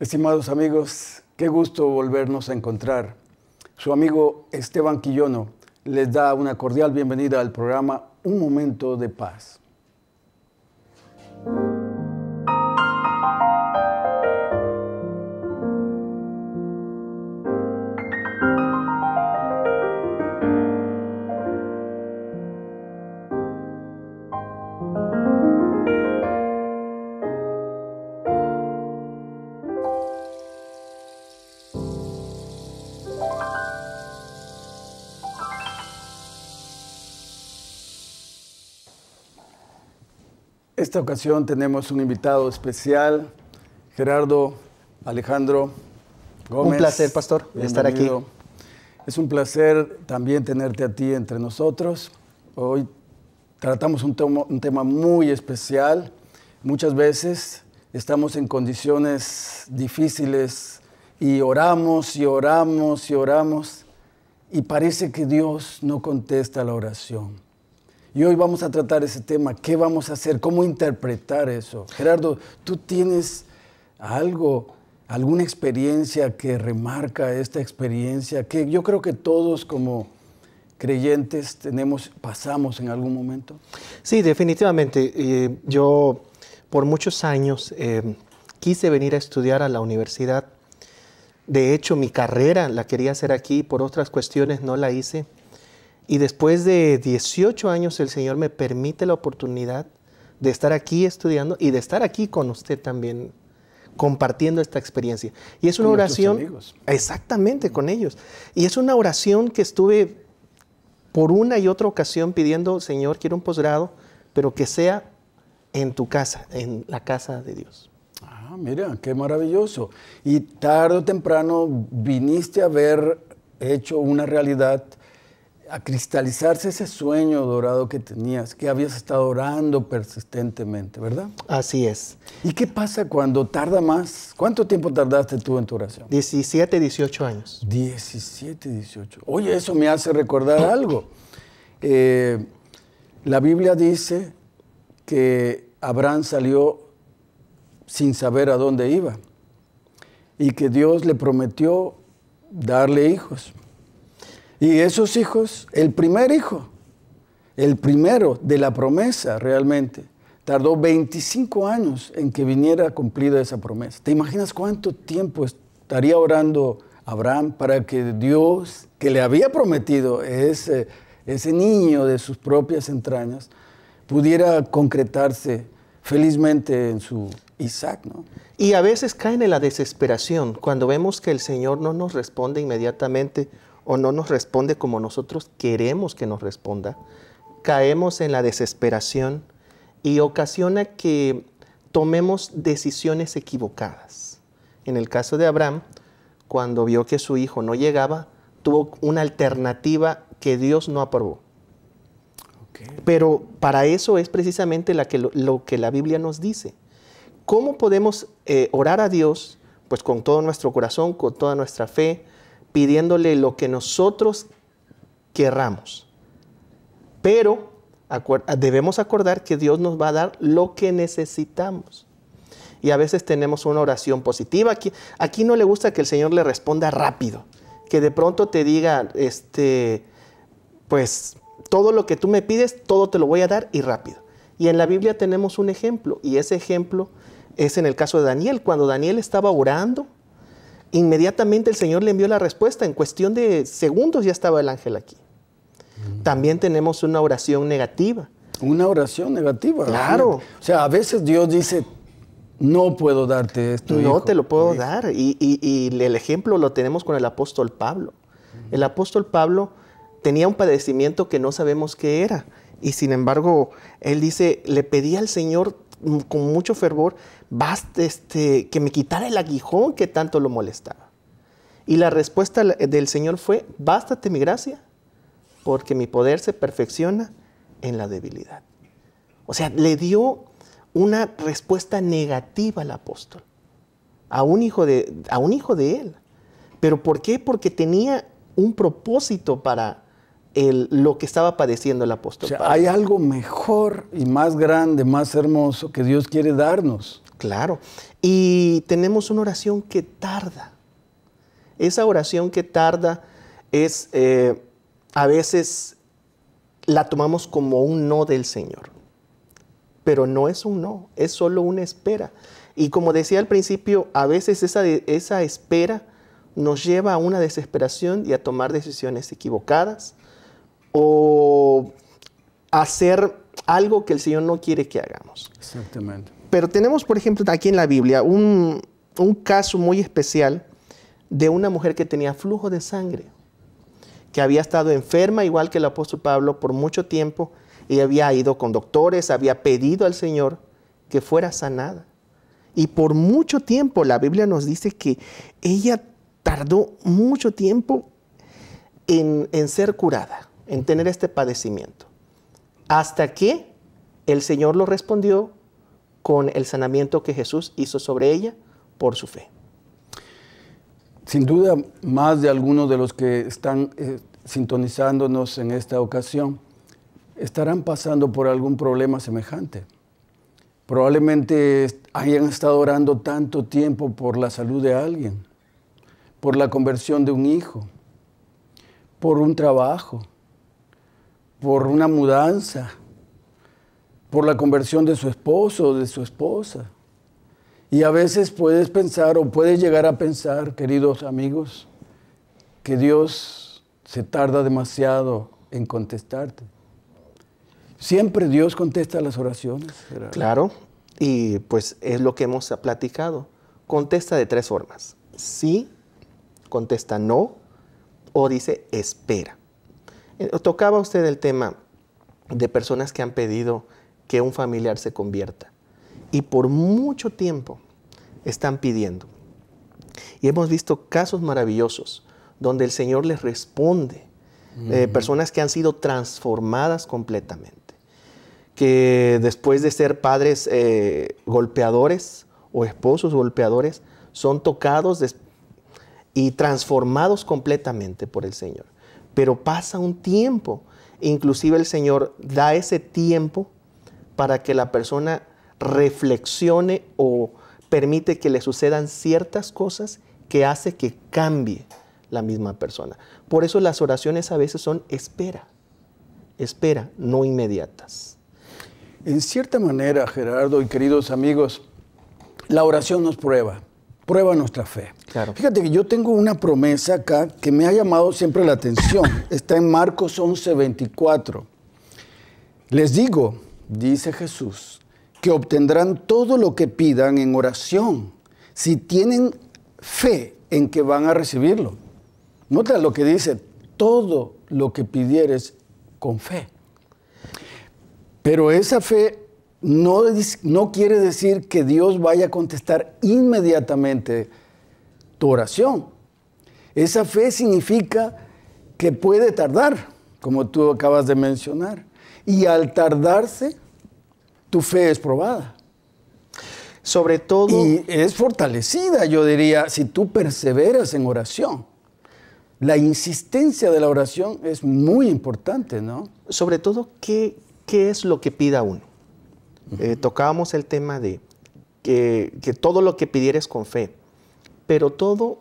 Estimados amigos, qué gusto volvernos a encontrar. Su amigo Esteban Quillono les da una cordial bienvenida al programa Un Momento de Paz. esta ocasión tenemos un invitado especial, Gerardo Alejandro Gómez. Un placer, pastor, estar aquí. Es un placer también tenerte a ti entre nosotros. Hoy tratamos un tema, un tema muy especial. Muchas veces estamos en condiciones difíciles y oramos y oramos y oramos y parece que Dios no contesta la oración. Y hoy vamos a tratar ese tema. ¿Qué vamos a hacer? ¿Cómo interpretar eso? Gerardo, tú tienes algo, alguna experiencia que remarca esta experiencia, que yo creo que todos como creyentes tenemos, pasamos en algún momento. Sí, definitivamente. Eh, yo por muchos años eh, quise venir a estudiar a la universidad. De hecho, mi carrera la quería hacer aquí, por otras cuestiones no la hice. Y después de 18 años el Señor me permite la oportunidad de estar aquí estudiando y de estar aquí con usted también compartiendo esta experiencia. Y es una con oración exactamente con ellos. Y es una oración que estuve por una y otra ocasión pidiendo, Señor, quiero un posgrado, pero que sea en tu casa, en la casa de Dios. Ah, mira, qué maravilloso. Y tarde o temprano viniste a ver hecho una realidad a cristalizarse ese sueño dorado que tenías, que habías estado orando persistentemente, ¿verdad? Así es. ¿Y qué pasa cuando tarda más? ¿Cuánto tiempo tardaste tú en tu oración? 17, 18 años. 17, 18. Oye, eso me hace recordar algo. Eh, la Biblia dice que Abraham salió sin saber a dónde iba y que Dios le prometió darle hijos. Y esos hijos, el primer hijo, el primero de la promesa realmente, tardó 25 años en que viniera cumplida esa promesa. ¿Te imaginas cuánto tiempo estaría orando Abraham para que Dios, que le había prometido ese, ese niño de sus propias entrañas, pudiera concretarse felizmente en su Isaac, ¿no? Y a veces caen en la desesperación cuando vemos que el Señor no nos responde inmediatamente o no nos responde como nosotros queremos que nos responda, caemos en la desesperación y ocasiona que tomemos decisiones equivocadas. En el caso de Abraham, cuando vio que su hijo no llegaba, tuvo una alternativa que Dios no aprobó. Pero para eso es precisamente lo, que la Biblia nos dice. ¿Cómo podemos eh, orar a Dios? Pues con todo nuestro corazón, con toda nuestra fe, pidiéndole lo que nosotros querramos. Pero debemos acordar que Dios nos va a dar lo que necesitamos. Y a veces tenemos una oración positiva. Aquí, aquí no le gusta que el Señor le responda rápido, que de pronto te diga, este, pues todo lo que tú me pides, todo te lo voy a dar y rápido. Y en la Biblia tenemos un ejemplo, y ese ejemplo es en el caso de Daniel, cuando Daniel estaba orando Inmediatamente el Señor le envió la respuesta. En cuestión de segundos ya estaba el ángel aquí. Mm. También tenemos una oración negativa. Una oración negativa. Claro. O sea, a veces Dios dice, no puedo darte esto. No te lo puedo dar. Y, el ejemplo lo tenemos con el apóstol Pablo. Mm. El apóstol Pablo tenía un padecimiento que no sabemos qué era. Y sin embargo, él dice, le pedí al Señor con mucho fervor, basta este, que me quitara el aguijón que tanto lo molestaba. Y la respuesta del Señor fue, bástate mi gracia, porque mi poder se perfecciona en la debilidad. O sea, le dio una respuesta negativa al apóstol, a un hijo de, a un hijo de él. ¿Pero por qué? Porque tenía un propósito para, lo que estaba padeciendo el apóstol. O sea, Hay algo mejor y más grande, más hermoso que Dios quiere darnos. Claro. Y tenemos una oración que tarda. Esa oración que tarda es eh, a veces la tomamos como un no del Señor. Pero no es un no, es solo una espera. Y como decía al principio, a veces esa espera nos lleva a una desesperación y a tomar decisiones equivocadas o hacer algo que el Señor no quiere que hagamos. Exactamente. Pero tenemos, por ejemplo, aquí en la Biblia un, caso muy especial de una mujer que tenía flujo de sangre, que había estado enferma, igual que el apóstol Pablo, por mucho tiempo, y había ido con doctores, había pedido al Señor que fuera sanada. Y por mucho tiempo, la Biblia nos dice que ella tardó mucho tiempo en ser curada en tener este padecimiento. Hasta que el Señor lo respondió con el sanamiento que Jesús hizo sobre ella por su fe. Sin duda, más de algunos de los que están eh, sintonizándonos en esta ocasión estarán pasando por algún problema semejante. Probablemente hayan estado orando tanto tiempo por la salud de alguien, por la conversión de un hijo, por un trabajo, por una mudanza, por la conversión de su esposo o de su esposa. Y a veces puedes pensar o puedes llegar a pensar, queridos amigos, que Dios se tarda demasiado en contestarte. Siempre Dios contesta las oraciones. Claro, y pues es lo que hemos platicado. Contesta de tres formas. Sí, contesta no o dice espera. Eh, tocaba usted el tema de personas que han pedido que un familiar se convierta y por mucho tiempo están pidiendo. Y hemos visto casos maravillosos donde el Señor les responde, eh, personas que han sido transformadas completamente, que después de ser padres eh, golpeadores o esposos golpeadores, son tocados y transformados completamente por el Señor. Pero pasa un tiempo. Inclusive el Señor da ese tiempo para que la persona reflexione o permite que le sucedan ciertas cosas que hace que cambie la misma persona. Por eso las oraciones a veces son espera, espera, no inmediatas. En cierta manera, Gerardo y queridos amigos, la oración nos prueba prueba nuestra fe. Fíjate que yo tengo una promesa acá que me ha llamado siempre la atención. Está en Marcos 11, 24. Les digo, dice Jesús, que obtendrán todo lo que pidan en oración, si tienen fe en que van a recibirlo. Nota lo que dice, todo lo que pidieres con fe. Pero esa fe no, no quiere decir que Dios vaya a contestar inmediatamente tu oración. Esa fe significa que puede tardar, como tú acabas de mencionar. Y al tardarse, tu fe es probada. Sobre todo... Y es fortalecida, yo diría, si tú perseveras en oración. La insistencia de la oración es muy importante, ¿no? Sobre todo, ¿qué, qué es lo que pida uno? Eh, tocábamos el tema de que, todo lo que pidieres con fe, pero todo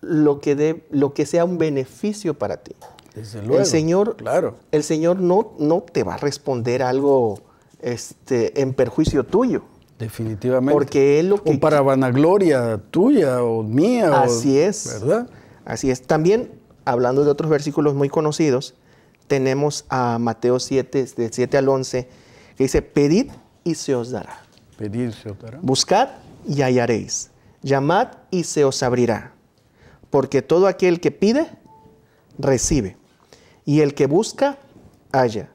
lo que, sea un beneficio para ti. el Señor, claro. el Señor no, te va a responder algo este, en perjuicio tuyo. Definitivamente. Porque él lo que... O para vanagloria tuya o mía. Así es. ¿Verdad? Así es. También, hablando de otros versículos muy conocidos, tenemos a Mateo 7, de 7 al 11, que dice, pedid y se os dará. Pedid se os dará. Buscad y hallaréis. Llamad y se os abrirá. Porque todo aquel que pide, recibe. Y el que busca, halla.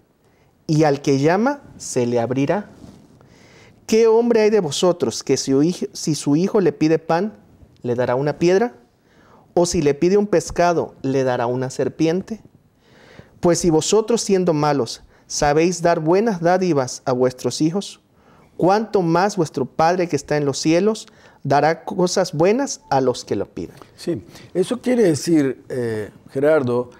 Y al que llama, se le abrirá. ¿Qué hombre hay de vosotros que si su hijo le pide pan, le dará una piedra? ¿O si le pide un pescado, le dará una serpiente? Pues si vosotros siendo malos sabéis dar buenas dádivas a vuestros hijos, cuánto más vuestro Padre que está en los cielos dará cosas buenas a los que lo pidan. Sí, eso quiere decir, eh, Gerardo,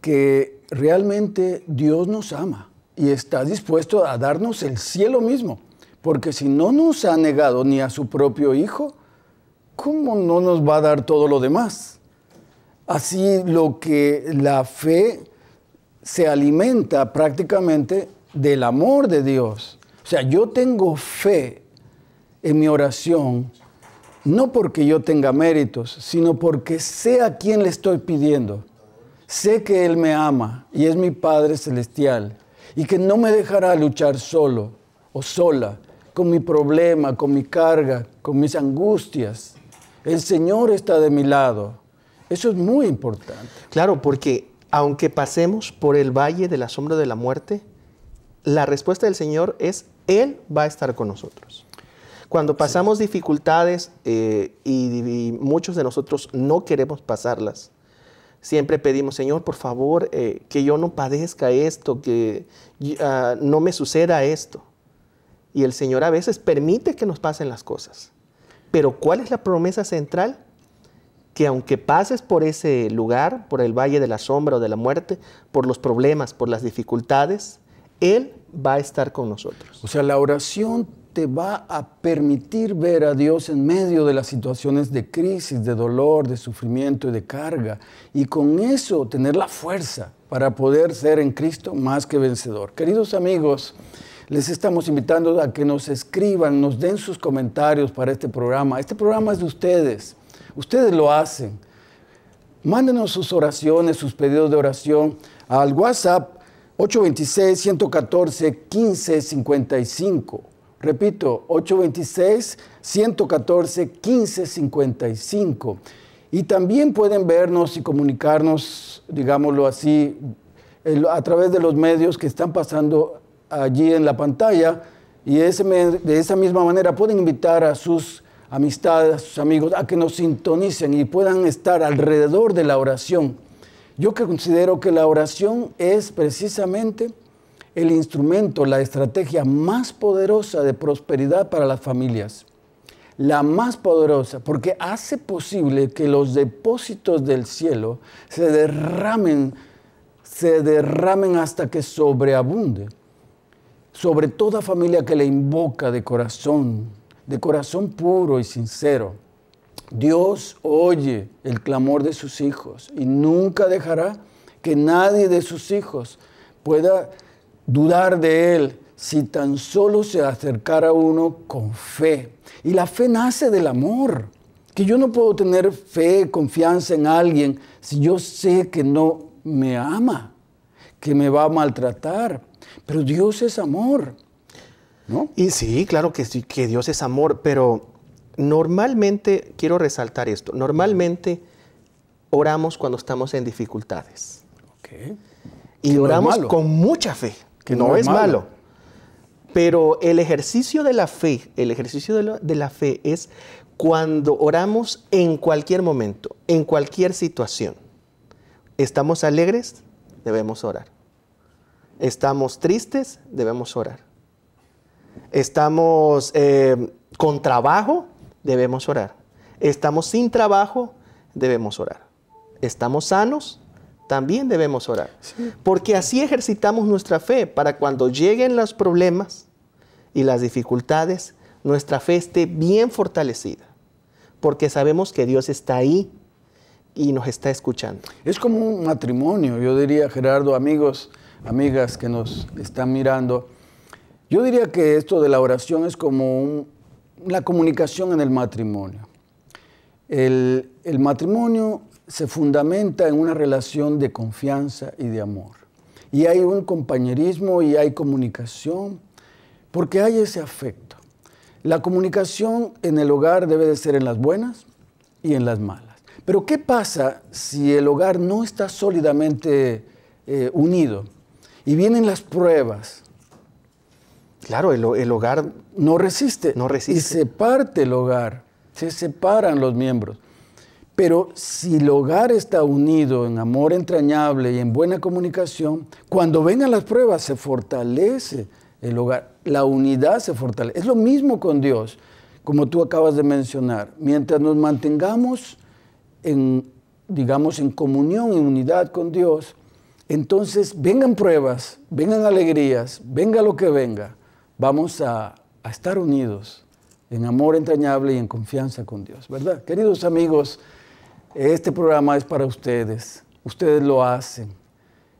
que realmente Dios nos ama y está dispuesto a darnos el cielo mismo, porque si no nos ha negado ni a su propio Hijo, ¿cómo no nos va a dar todo lo demás? Así lo que la fe se alimenta prácticamente del amor de Dios. O sea, yo tengo fe en mi oración, no porque yo tenga méritos, sino porque sé a quién le estoy pidiendo. Sé que Él me ama y es mi Padre Celestial y que no me dejará luchar solo o sola con mi problema, con mi carga, con mis angustias. El Señor está de mi lado. Eso es muy importante. Claro, porque aunque pasemos por el valle de la sombra de la muerte, la respuesta del Señor es él va a estar con nosotros. Cuando pasamos dificultades eh, y, muchos de nosotros no queremos pasarlas, siempre pedimos, Señor, por favor, eh, que yo no padezca esto, que ah, no me suceda esto. Y el Señor a veces permite que nos pasen las cosas. Pero ¿cuál es la promesa central? que aunque pases por ese lugar, por el valle de la sombra o de la muerte, por los problemas, por las dificultades, él va a estar con nosotros. O sea, la oración te va a permitir ver a Dios en medio de las situaciones de crisis, de dolor, de sufrimiento y de carga. Y con eso tener la fuerza para poder ser en Cristo más que vencedor. Queridos amigos, les estamos invitando a que nos escriban, nos den sus comentarios para este programa. Este programa es de ustedes. Ustedes lo hacen. Mándenos sus oraciones, sus pedidos de oración al WhatsApp 826-114-1555. Repito, 826-114-1555. Y también pueden vernos y comunicarnos, digámoslo así, a través de los medios que están pasando allí en la pantalla. Y de esa misma manera pueden invitar a sus amistades, a sus amigos, a que nos sintonicen y puedan estar alrededor de la oración yo considero que la oración es precisamente el instrumento, la estrategia más poderosa de prosperidad para las familias. La más poderosa, porque hace posible que los depósitos del cielo se derramen, se derramen hasta que sobreabunde sobre toda familia que le invoca de corazón, de corazón puro y sincero. Dios oye el clamor de sus hijos y nunca dejará que nadie de sus hijos pueda dudar de Él si tan solo se acercara uno con fe. Y la fe nace del amor, que yo no puedo tener fe, confianza en alguien si yo sé que no me ama, que me va a maltratar. Pero Dios es amor, ¿no? Y sí, claro que sí, que Dios es amor, pero Normalmente, quiero resaltar esto, normalmente oramos cuando estamos en dificultades. Y oramos con mucha fe, que no, es malo. Pero el ejercicio de la fe, el ejercicio de, la fe es cuando oramos en cualquier momento, en cualquier situación. Estamos alegres, debemos orar. Estamos tristes, debemos orar. Estamos eh, con trabajo, debemos orar. Estamos sin trabajo, debemos orar. Estamos sanos, también debemos orar. Porque así ejercitamos nuestra fe para cuando lleguen los problemas y las dificultades, nuestra fe esté bien fortalecida. Porque sabemos que Dios está ahí y nos está escuchando. Es como un matrimonio, yo diría, Gerardo, amigos, amigas que nos están mirando. Yo diría que esto de la oración es como un la comunicación en el matrimonio. El, matrimonio se fundamenta en una relación de confianza y de amor. Y hay un compañerismo y hay comunicación, porque hay ese afecto. La comunicación en el hogar debe de ser en las buenas y en las malas. Pero ¿qué pasa si el hogar no está sólidamente eh, unido y vienen las pruebas Claro, el, hogar no resiste. No resiste. Y se parte el hogar, se separan los miembros. Pero si el hogar está unido en amor entrañable y en buena comunicación, cuando vengan las pruebas se fortalece el hogar, la unidad se fortalece. Es lo mismo con Dios, como tú acabas de mencionar. Mientras nos mantengamos en, digamos, en comunión y unidad con Dios, entonces vengan pruebas, vengan alegrías, venga lo que venga, vamos a, estar unidos en amor entrañable y en confianza con Dios, ¿verdad? Queridos amigos, este programa es para ustedes, ustedes lo hacen.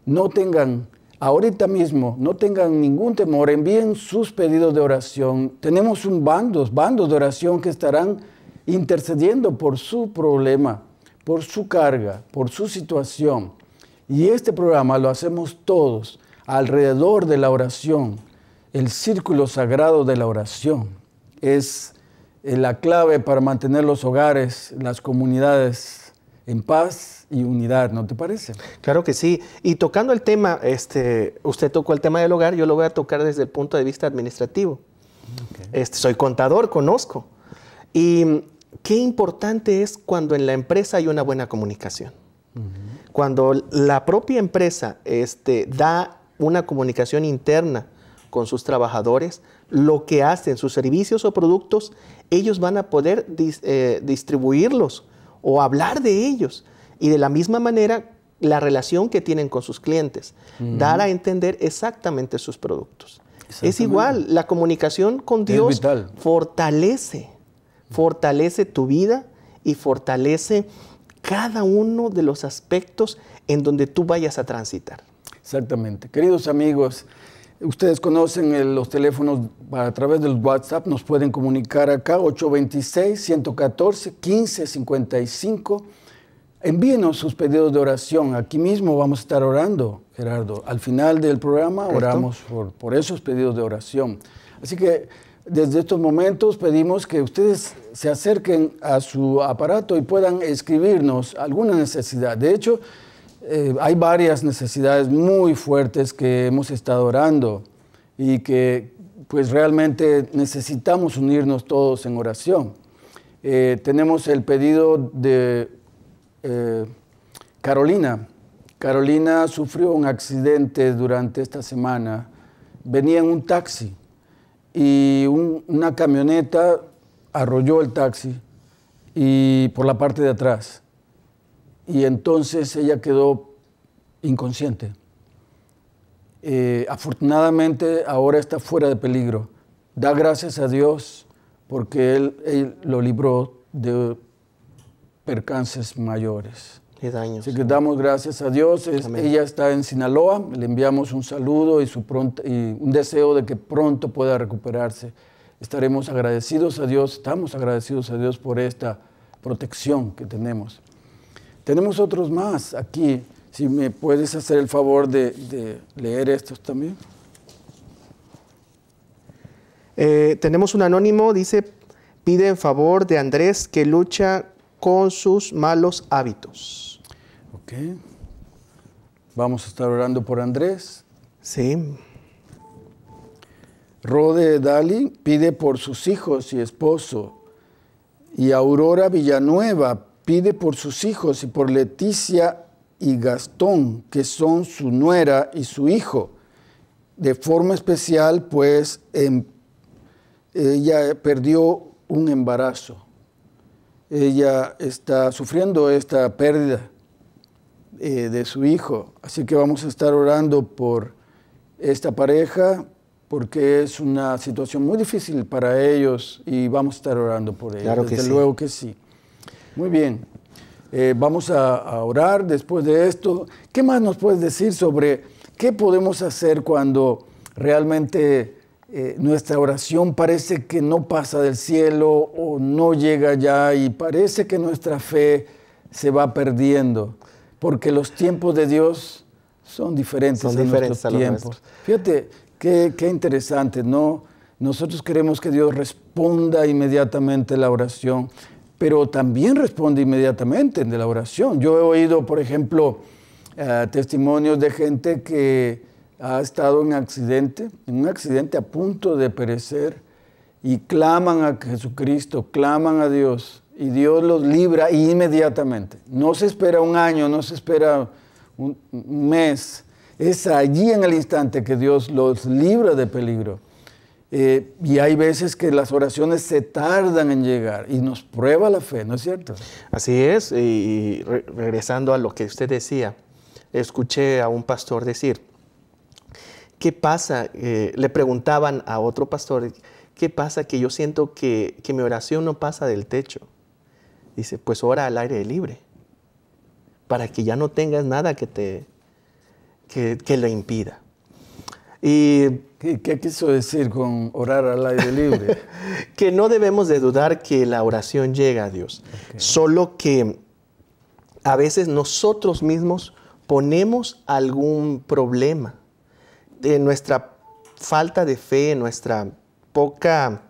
No tengan, ahorita mismo, no tengan ningún temor, envíen sus pedidos de oración. Tenemos un bandos, bandos de oración que estarán intercediendo por su problema, por su carga, por su situación. Y este programa lo hacemos todos alrededor de la oración el círculo sagrado de la oración es eh, la clave para mantener los hogares, las comunidades en paz y unidad, ¿no te parece? Claro que sí. Y tocando el tema, este, usted tocó el tema del hogar, yo lo voy a tocar desde el punto de vista administrativo. Este, soy contador, conozco. Y mm, qué importante es cuando en la empresa hay una buena comunicación. Cuando la propia empresa este, da una comunicación interna con sus trabajadores, lo que hacen, sus servicios o productos, ellos van a poder eh, distribuirlos o hablar de ellos. Y de la misma manera, la relación que tienen con sus clientes, dar a entender exactamente sus productos. Es igual, la comunicación con Dios fortalece, fortalece tu vida y fortalece cada uno de los aspectos en donde tú vayas a transitar. Exactamente. Queridos amigos, Ustedes conocen los teléfonos a través del WhatsApp, nos pueden comunicar acá 826-114-1555. Envíenos sus pedidos de oración. Aquí mismo vamos a estar orando, Gerardo. Al final del programa oramos por, por esos pedidos de oración. Así que desde estos momentos pedimos que ustedes se acerquen a su aparato y puedan escribirnos alguna necesidad. De hecho, eh, hay varias necesidades muy fuertes que hemos estado orando y que pues realmente necesitamos unirnos todos en oración. Eh, tenemos el pedido de eh, Carolina. Carolina sufrió un accidente durante esta semana. Venía en un taxi y una camioneta arrolló el taxi y por la parte de atrás. Y entonces ella quedó inconsciente. Eh, afortunadamente ahora está fuera de peligro. Da gracias a Dios porque Él, lo libró de percances mayores. Y daños. Así que damos gracias a Dios. ella está en Sinaloa. Le enviamos un saludo y un deseo de que pronto pueda recuperarse. Estaremos agradecidos a Dios, estamos agradecidos a Dios por esta protección que tenemos. Tenemos otros más aquí. Si me puedes hacer el favor de, leer estos también. Eh, tenemos un anónimo, dice, pide en favor de Andrés que lucha con sus malos hábitos. Ok. Vamos a estar orando por Andrés. Sí. Rode Dali pide por sus hijos y esposo. Y Aurora Villanueva pide por sus hijos y por Leticia y Gastón, que son su nuera y su hijo. De forma especial, pues em, ella perdió un embarazo. Ella está sufriendo esta pérdida eh, de su hijo. Así que vamos a estar orando por esta pareja, porque es una situación muy difícil para ellos y vamos a estar orando por ellos. Claro que Desde luego que sí. Muy bien. Eh, vamos a, orar después de esto. ¿Qué más nos puedes decir sobre qué podemos hacer cuando realmente eh, nuestra oración parece que no pasa del cielo o no llega ya y parece que nuestra fe se va perdiendo? Porque los tiempos de Dios son diferentes a diferentes nuestros tiempos. Fíjate, qué, qué interesante, ¿no? Nosotros queremos que Dios responda inmediatamente la oración, pero también responde inmediatamente en la oración. Yo he oído, por ejemplo, eh, testimonios de gente que ha estado en accidente, en un accidente a punto de perecer, y claman a Jesucristo, claman a Dios, y Dios los libra inmediatamente. No se espera un año, no se espera un mes. Es allí en el instante que Dios los libra de peligro. Eh, y hay veces que las oraciones se tardan en llegar y nos prueba la fe, ¿no es cierto? Así es, y regresando a lo que usted decía, escuché a un pastor decir, ¿qué pasa? Eh, le preguntaban a otro pastor, ¿qué pasa que yo siento que, mi oración no pasa del techo? Dice, pues ora al aire libre, para que ya no tengas nada que te que, que lo impida. Y ¿Qué quiso decir con orar al aire libre? que no debemos de dudar que la oración llega a Dios, solo que a veces nosotros mismos ponemos algún problema de nuestra falta de fe, nuestra poca,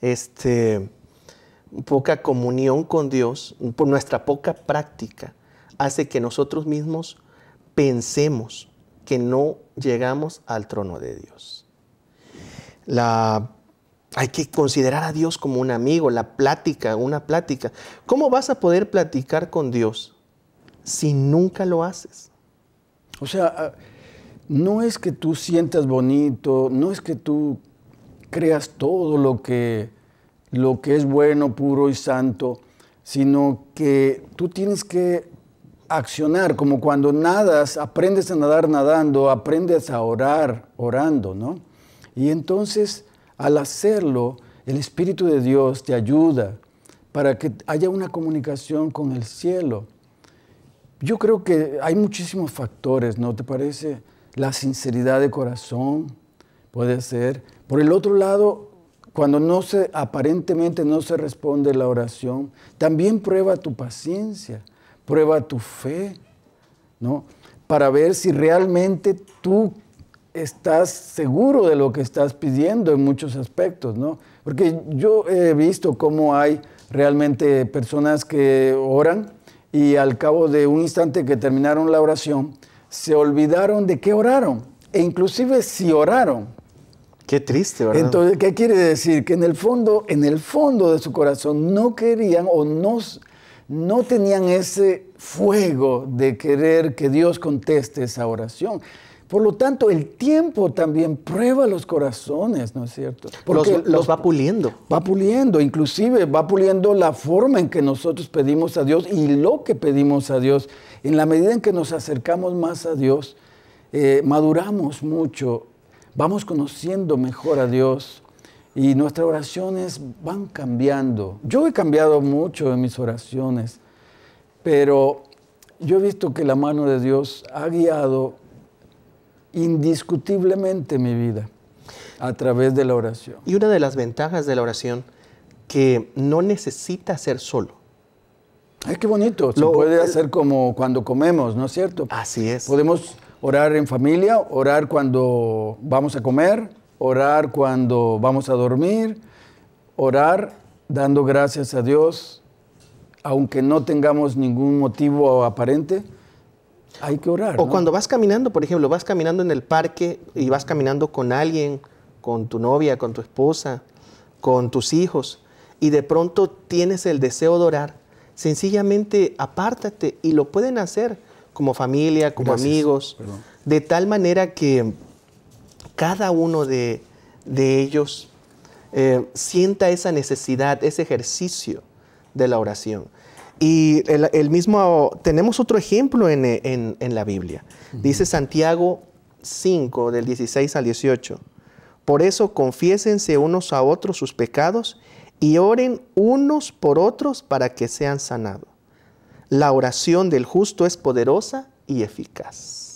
este, poca comunión con Dios, nuestra poca práctica, hace que nosotros mismos pensemos que no llegamos al trono de Dios. hay que considerar a Dios como un amigo, la plática, una plática. ¿Cómo vas a poder platicar con Dios si nunca lo haces? O sea, ah, no es que tú sientas bonito, no es que tú creas todo lo que, lo que es bueno, puro y santo, sino que tú tienes que accionar, como cuando nadas, aprendes a nadar nadando, aprendes a orar orando, ¿no? Y entonces, al hacerlo, el Espíritu de Dios te ayuda para que haya una comunicación con el cielo. Yo creo que hay muchísimos factores, ¿no te parece? La sinceridad de corazón puede ser. Por el otro lado, cuando no se aparentemente no se responde la oración, también prueba tu paciencia prueba tu fe, ¿no? Para ver si realmente tú estás seguro de lo que estás pidiendo en muchos aspectos, ¿no? Porque yo he visto cómo hay realmente personas que oran y al cabo de un instante que terminaron la oración, se olvidaron de qué oraron e inclusive si oraron. Qué triste, ¿verdad? Entonces, ¿qué quiere decir? Que en el fondo, en el fondo de su corazón no querían o no no tenían ese fuego de querer que Dios conteste esa oración. Por lo tanto, el tiempo también prueba los corazones, ¿no es cierto? los, va puliendo. Va puliendo, inclusive va puliendo la forma en que nosotros pedimos a Dios y lo que pedimos a Dios. En la medida en que nos acercamos más a Dios, eh, maduramos mucho, vamos conociendo mejor a Dios y nuestras oraciones van cambiando. Yo he cambiado mucho en mis oraciones, pero yo he visto que la mano de Dios ha guiado indiscutiblemente mi vida a través de la oración. Y una de las ventajas de la oración, que no necesita ser solo. Ay, qué bonito. Se Lo, puede hacer como cuando comemos, ¿no es cierto? Así es. Podemos orar en familia, orar cuando vamos a comer, orar cuando vamos a dormir, orar dando gracias a Dios, aunque no tengamos ningún motivo aparente, hay que orar. O cuando vas caminando, por ejemplo, vas caminando en el parque y vas caminando con alguien, con tu novia, con tu esposa, con tus hijos, y de pronto tienes el deseo de orar, sencillamente apártate y lo pueden hacer como familia, como amigos, de tal manera que cada uno de, ellos eh, sienta esa necesidad, ese ejercicio de la oración. Y el, mismo, tenemos otro ejemplo en, la Biblia. Dice Santiago 5, del 16 al 18. Por eso confiésense unos a otros sus pecados y oren unos por otros para que sean sanados. La oración del justo es poderosa y eficaz.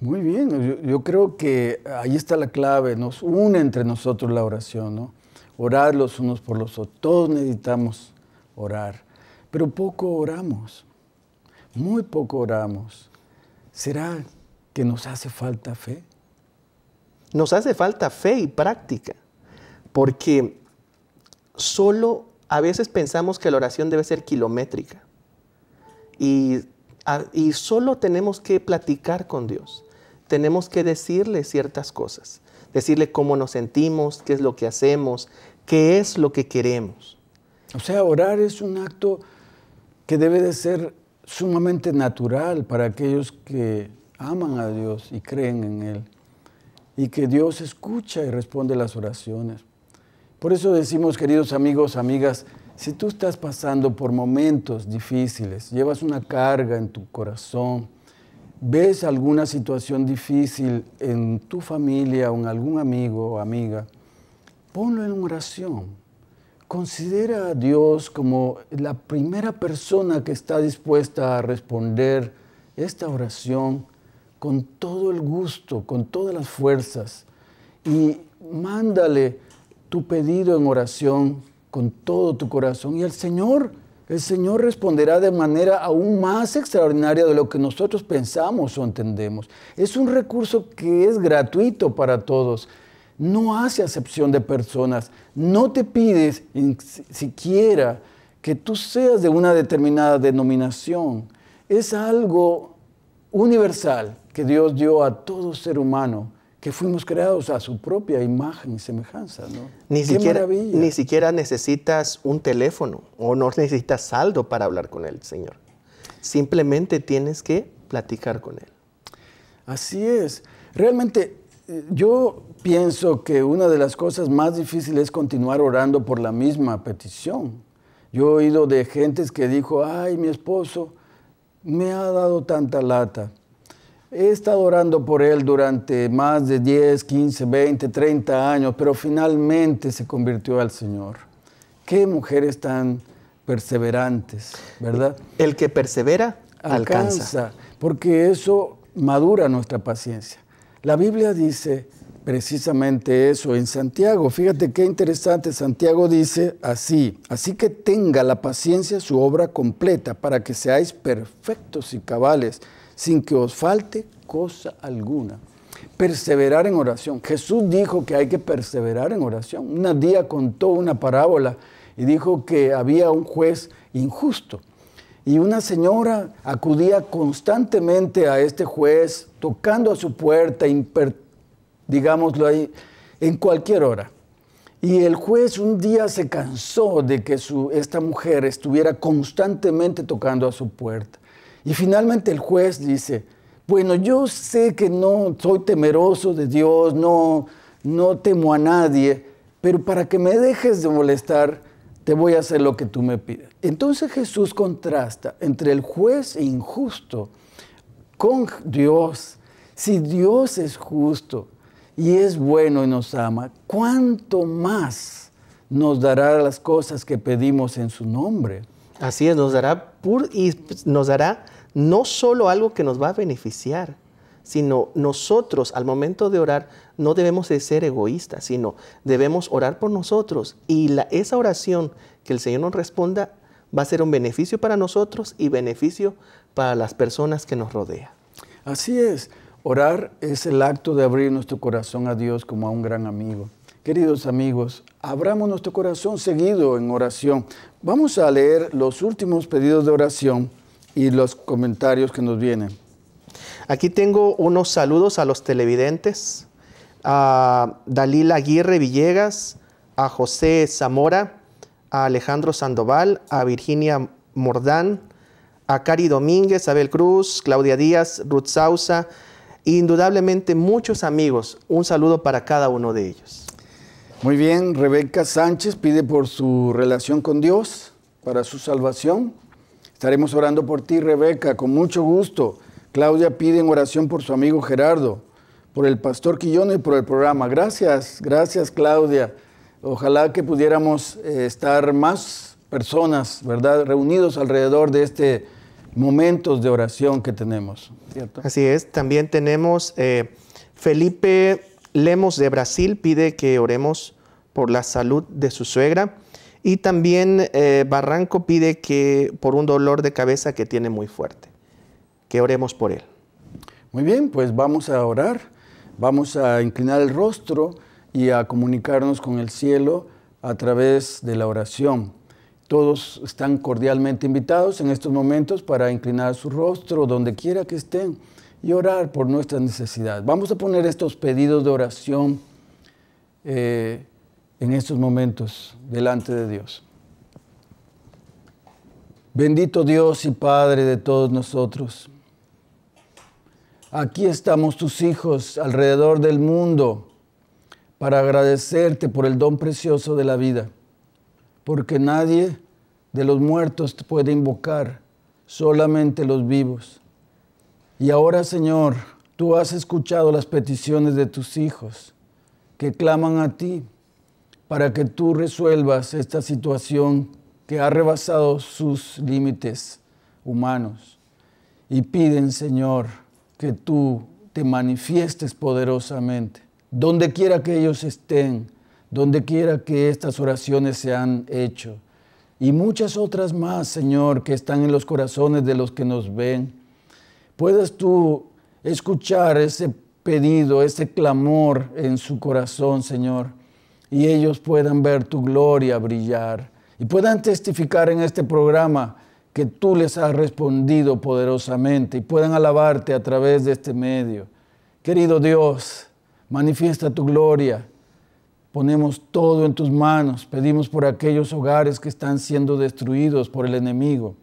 Muy bien, yo, creo que ahí está la clave, nos une entre nosotros la oración, ¿no? Orar los unos por los otros, todos necesitamos orar, pero poco oramos, muy poco oramos. ¿Será que nos hace falta fe? Nos hace falta fe y práctica, porque solo a veces pensamos que la oración debe ser kilométrica y y solo tenemos que platicar con Dios. Tenemos que decirle ciertas cosas, decirle cómo nos sentimos, qué es lo que hacemos, qué es lo que queremos. O sea, orar es un acto que debe de ser sumamente natural para aquellos que aman a Dios y creen en Él, y que Dios escucha y responde las oraciones. Por eso decimos, queridos amigos, amigas, si tú estás pasando por momentos difíciles, llevas una carga en tu corazón, ves alguna situación difícil en tu familia o en algún amigo o amiga, ponlo en oración. Considera a Dios como la primera persona que está dispuesta a responder esta oración con todo el gusto, con todas las fuerzas. Y mándale tu pedido en oración con todo tu corazón. Y el Señor, el Señor responderá de manera aún más extraordinaria de lo que nosotros pensamos o entendemos. Es un recurso que es gratuito para todos. No hace acepción de personas. No te pides siquiera que tú seas de una determinada denominación. Es algo universal que Dios dio a todo ser humano que fuimos creados a su propia imagen y semejanza. ¿no? Ni, siquiera, ni siquiera necesitas un teléfono o no necesitas saldo para hablar con el Señor. Simplemente tienes que platicar con Él. Así es. Realmente eh, yo pienso que una de las cosas más difíciles es continuar orando por la misma petición. Yo he oído de gentes que dijo, ay, mi esposo me ha dado tanta lata. He estado orando por él durante más de 10, 15, 20, 30 años, pero finalmente se convirtió al Señor. Qué mujeres tan perseverantes, ¿verdad? El que persevera alcanza. porque eso madura nuestra paciencia. La Biblia dice precisamente eso en Santiago. Fíjate qué interesante, Santiago dice así, así que tenga la paciencia su obra completa para que seáis perfectos y cabales sin que os falte cosa alguna. Perseverar en oración. Jesús dijo que hay que perseverar en oración. Un día contó una parábola y dijo que había un juez injusto. Y una señora acudía constantemente a este juez, tocando a su puerta, digámoslo ahí, en cualquier hora. Y el juez un día se cansó de que esta mujer estuviera constantemente tocando a su puerta. Y finalmente el juez dice, bueno, yo sé que no soy temeroso de Dios, no, no temo a nadie, pero para que me dejes de molestar, te voy a hacer lo que tú me pides. Entonces Jesús contrasta entre el juez e injusto con Dios. Si Dios es justo y es bueno y nos ama, ¿cuánto más nos dará las cosas que pedimos en su nombre? Así es, nos dará, pur y nos dará no solo algo que nos va a beneficiar, sino nosotros al momento de orar no debemos de ser egoístas, sino debemos orar por nosotros y la, esa oración que el Señor nos responda va a ser un beneficio para nosotros y beneficio para las personas que nos rodean. Así es, orar es el acto de abrir nuestro corazón a Dios como a un gran amigo. Queridos amigos, abramos nuestro corazón seguido en oración. Vamos a leer los últimos pedidos de oración y los comentarios que nos vienen. Aquí tengo unos saludos a los televidentes, a Dalila Aguirre Villegas, a José Zamora, a Alejandro Sandoval, a Virginia Mordán, a Cari Domínguez, Abel Cruz, Claudia Díaz, Ruth Sausa, indudablemente muchos amigos. Un saludo para cada uno de ellos. Muy bien, Rebeca Sánchez pide por su relación con Dios, para su salvación. Estaremos orando por ti, Rebeca, con mucho gusto. Claudia pide en oración por su amigo Gerardo, por el pastor Quillón y por el programa. Gracias, gracias, Claudia. Ojalá que pudiéramos eh, estar más personas, ¿verdad?, reunidos alrededor de este momentos de oración que tenemos, Así es. También tenemos eh, Felipe Lemos de Brasil pide que oremos por la salud de su suegra. Y también eh, Barranco pide que por un dolor de cabeza que tiene muy fuerte, que oremos por él. Muy bien, pues vamos a orar, vamos a inclinar el rostro y a comunicarnos con el cielo a través de la oración. Todos están cordialmente invitados en estos momentos para inclinar su rostro donde quiera que estén y orar por nuestras necesidades. Vamos a poner estos pedidos de oración eh, en estos momentos delante de Dios. Bendito Dios y Padre de todos nosotros. Aquí estamos tus hijos alrededor del mundo para agradecerte por el don precioso de la vida, porque nadie de los muertos te puede invocar, solamente los vivos. Y ahora, Señor, tú has escuchado las peticiones de tus hijos que claman a ti para que tú resuelvas esta situación que ha rebasado sus límites humanos. Y piden, Señor, que tú te manifiestes poderosamente, donde quiera que ellos estén, donde quiera que estas oraciones se han hecho. Y muchas otras más, Señor, que están en los corazones de los que nos ven. Puedes tú escuchar ese pedido, ese clamor en su corazón, Señor y ellos puedan ver tu gloria brillar y puedan testificar en este programa que tú les has respondido poderosamente y puedan alabarte a través de este medio. Querido Dios, manifiesta tu gloria. Ponemos todo en tus manos. Pedimos por aquellos hogares que están siendo destruidos por el enemigo,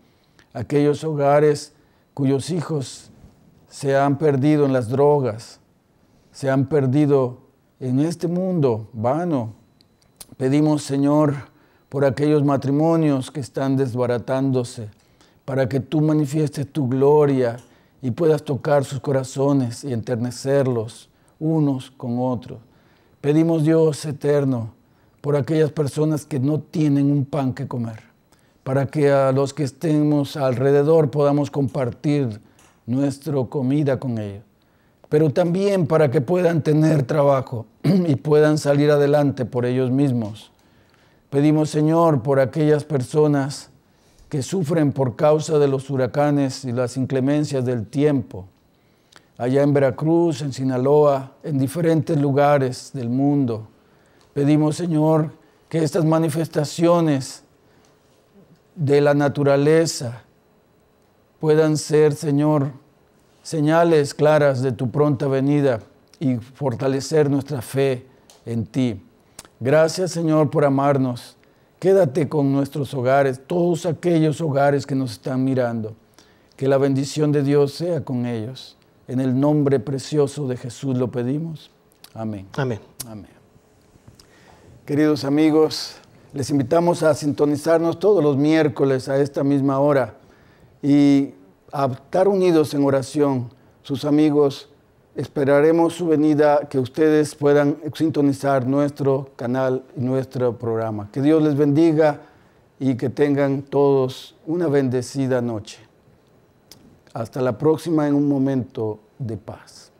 aquellos hogares cuyos hijos se han perdido en las drogas, se han perdido en este mundo vano Pedimos, Señor, por aquellos matrimonios que están desbaratándose, para que tú manifiestes tu gloria y puedas tocar sus corazones y enternecerlos unos con otros. Pedimos, Dios eterno, por aquellas personas que no tienen un pan que comer, para que a los que estemos alrededor podamos compartir nuestra comida con ellos pero también para que puedan tener trabajo y puedan salir adelante por ellos mismos. Pedimos, Señor, por aquellas personas que sufren por causa de los huracanes y las inclemencias del tiempo, allá en Veracruz, en Sinaloa, en diferentes lugares del mundo. Pedimos, Señor, que estas manifestaciones de la naturaleza puedan ser, Señor, señales claras de tu pronta venida y fortalecer nuestra fe en ti. Gracias Señor por amarnos. Quédate con nuestros hogares, todos aquellos hogares que nos están mirando. Que la bendición de Dios sea con ellos. En el nombre precioso de Jesús lo pedimos. Amén. Amén. Amén. Queridos amigos, les invitamos a sintonizarnos todos los miércoles a esta misma hora y a estar unidos en oración, sus amigos, esperaremos su venida, que ustedes puedan sintonizar nuestro canal y nuestro programa. Que Dios les bendiga y que tengan todos una bendecida noche. Hasta la próxima en un momento de paz.